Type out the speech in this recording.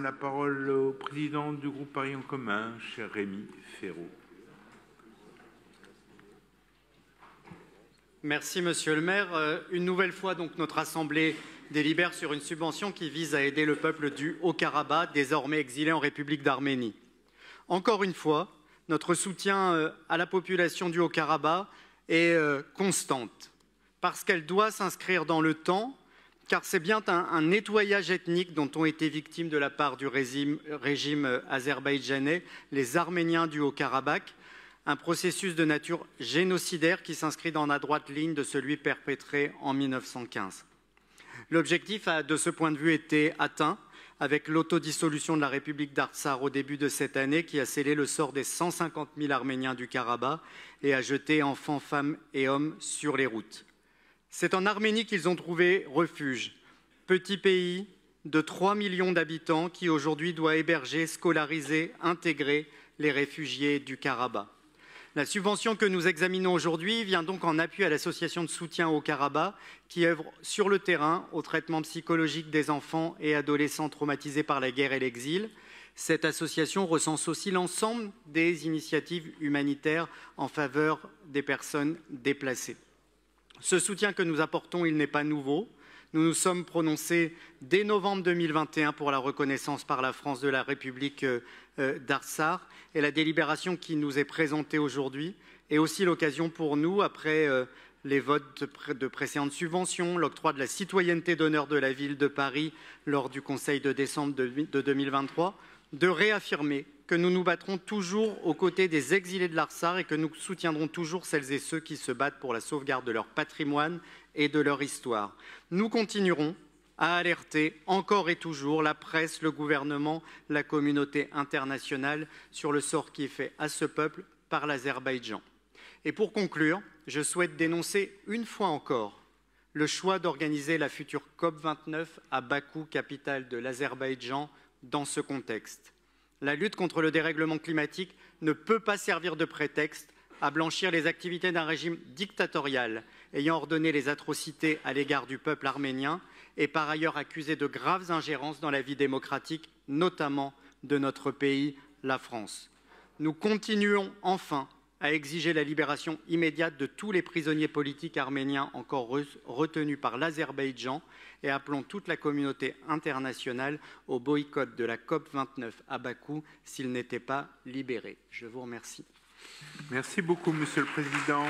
La parole au président du groupe Paris en commun, cher Rémi Ferraud. Merci, monsieur le maire. Euh, une nouvelle fois, donc, notre Assemblée délibère sur une subvention qui vise à aider le peuple du Haut-Karabakh, désormais exilé en République d'Arménie. Encore une fois, notre soutien euh, à la population du Haut-Karabakh est euh, constante, parce qu'elle doit s'inscrire dans le temps car c'est bien un, nettoyage ethnique dont ont été victimes de la part du régime, régime euh, azerbaïdjanais les Arméniens du Haut-Karabakh, un processus de nature génocidaire qui s'inscrit dans la droite ligne de celui perpétré en 1915. L'objectif a, de ce point de vue, été atteint avec l'autodissolution de la République d'Artsar au début de cette année, qui a scellé le sort des 150 000 Arméniens du Karabakh et a jeté enfants, femmes et hommes sur les routes. C'est en Arménie qu'ils ont trouvé refuge, petit pays de 3 millions d'habitants qui aujourd'hui doit héberger, scolariser, intégrer les réfugiés du Karabakh. La subvention que nous examinons aujourd'hui vient donc en appui à l'association de soutien au Karabakh qui œuvre sur le terrain au traitement psychologique des enfants et adolescents traumatisés par la guerre et l'exil. Cette association recense aussi l'ensemble des initiatives humanitaires en faveur des personnes déplacées. Ce soutien que nous apportons, il n'est pas nouveau. Nous nous sommes prononcés dès novembre 2021 pour la reconnaissance par la France de la République euh, euh, d'Arsar et la délibération qui nous est présentée aujourd'hui est aussi l'occasion pour nous, après euh, les votes de précédentes subventions, l'octroi de la citoyenneté d'honneur de la ville de Paris lors du Conseil de décembre de 2023, de réaffirmer que nous nous battrons toujours aux côtés des exilés de l'Arsar et que nous soutiendrons toujours celles et ceux qui se battent pour la sauvegarde de leur patrimoine et de leur histoire. Nous continuerons à alerter encore et toujours la presse, le gouvernement, la communauté internationale sur le sort qui est fait à ce peuple par l'Azerbaïdjan. Et pour conclure, je souhaite dénoncer une fois encore le choix d'organiser la future COP29 à Bakou, capitale de l'Azerbaïdjan, dans ce contexte. La lutte contre le dérèglement climatique ne peut pas servir de prétexte à blanchir les activités d'un régime dictatorial ayant ordonné les atrocités à l'égard du peuple arménien et par ailleurs accusé de graves ingérences dans la vie démocratique, notamment de notre pays, la France. Nous continuons enfin à exiger la libération immédiate de tous les prisonniers politiques arméniens encore retenus par l'Azerbaïdjan et appelons toute la communauté internationale au boycott de la COP29 à Bakou s'ils n'étaient pas libérés. Je vous remercie. Merci beaucoup, Monsieur le Président.